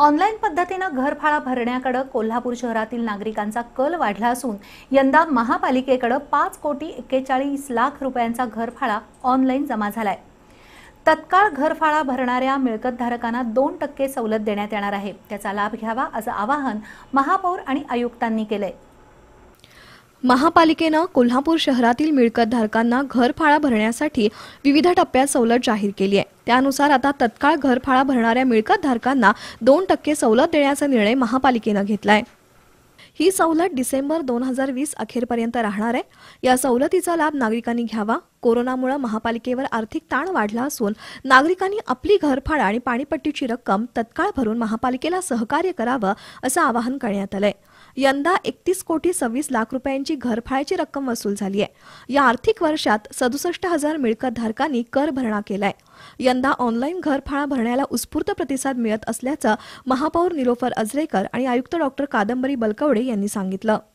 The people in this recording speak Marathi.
ऑनलाईन पद्धतीनं घरफाळा भरण्याकडे कोल्हापूर शहरातील नागरिकांचा कल वाढला असून यंदा महापालिकेकडे पाच कोटी एक्केचाळीस लाख रुपयांचा घरफाळा ऑनलाईन जमा झालाय तत्काळ घरफाळा भरणाऱ्या मिळकतधारकांना दोन टक्के सवलत देण्यात येणार आहे त्याचा लाभ घ्यावा असं आवाहन महापौर आणि आयुक्तांनी केलंय महापालिकेनं कोल्हापूर शहरातील मिळकतधारकांना घरफाळा भरण्यासाठी विविध टप्प्यात सवलत जाहीर केली आहे त्यानुसार आता तत्काळ घरफाळा भरणाऱ्या मिळकतधारकांना दोन टक्के सवलत देण्याचा निर्णय महापालिकेनं घेतला आहे ही सवलत डिसेंबर दोन हजार वीस अखेरपर्यंत राहणार आहे या सवलतीचा लाभ नागरिकांनी घ्यावा कोरोनामुळे महापालिकेवर आर्थिक ताण वाढला असून नागरिकांनी आपली घरफाळा आणि पाणीपट्टीची रक्कम तत्काळ भरून महापालिकेला सहकार्य करावं असं आवाहन करण्यात आलंय यंदा एकतीस कोटी सव्वीस लाख रुपयांची घरफाळ्याची रक्कम वसूल झाली आहे या आर्थिक वर्षात सदुसष्ट हजार मिळकतधारकांनी कर भरणा केलाय यंदा ऑनलाईन घरफाळा भरण्याला उत्स्फूर्त प्रतिसाद मिळत असल्याचं महापौर निरोफर अजरेकर आणि आयुक्त डॉक्टर कादंबरी बलकवडे यांनी सांगितलं